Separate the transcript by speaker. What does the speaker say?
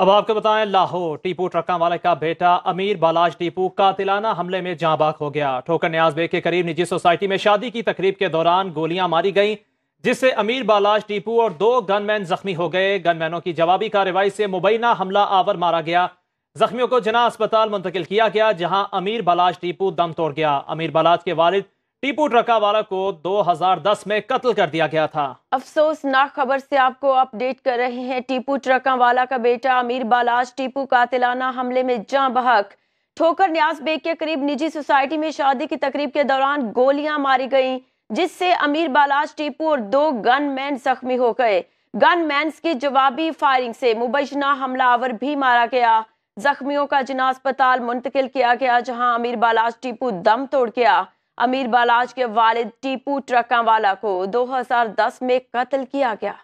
Speaker 1: अब आपको बताएं लाहौर टीपू ट्रकां वाले का बेटा अमीर बालाज टीपू कातिलाना हमले में जहां बाक हो गया ठोकर न्याज बे के करीब निजी सोसाइटी में शादी की तकरीब के दौरान गोलियां मारी गईं जिससे अमीर बालाज टीपू और दो गनमैन जख्मी हो गए गनमैनों की जवाबी कार्रवाई से मुबैना हमला आवर मारा गया जख्मियों को जना अस्पताल मुंतकिल किया गया जहां अमीर बालाज टीपू दम तोड़ गया अमीर बालाज के वालिद टीपू ट्रका वाला को 2010 में कत्ल कर दिया गया था
Speaker 2: अफसोसनाक खबर से आपको अपडेट कर रहे हैं टीपू ट्रका वाला का बेटा अमीर बालाज टीपू कातिलाना हमले में जां बहक ठोकर न्यास बेग के करीब निजी सोसाइटी में शादी की तकरीब के दौरान गोलियां मारी गईं जिससे अमीर बालाज टीपू और दो गनमैन जख्मी हो गए गनमैन की जवाबी फायरिंग से मुबैना हमलावर भी मारा गया जख्मियों का जिना अस्पताल मुंतकिल किया गया जहां अमीर बालाज टीपू दम तोड़ गया अमीर बालाज के वालिद टीपू ट्रकावाला को 2010 में कत्ल किया गया